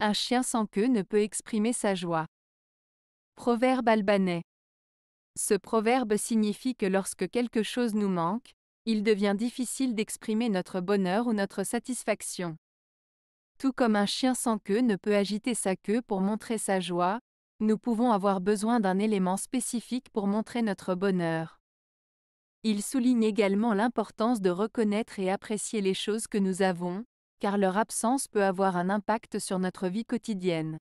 Un chien sans queue ne peut exprimer sa joie. Proverbe albanais. Ce proverbe signifie que lorsque quelque chose nous manque, il devient difficile d'exprimer notre bonheur ou notre satisfaction. Tout comme un chien sans queue ne peut agiter sa queue pour montrer sa joie, nous pouvons avoir besoin d'un élément spécifique pour montrer notre bonheur. Il souligne également l'importance de reconnaître et apprécier les choses que nous avons, car leur absence peut avoir un impact sur notre vie quotidienne.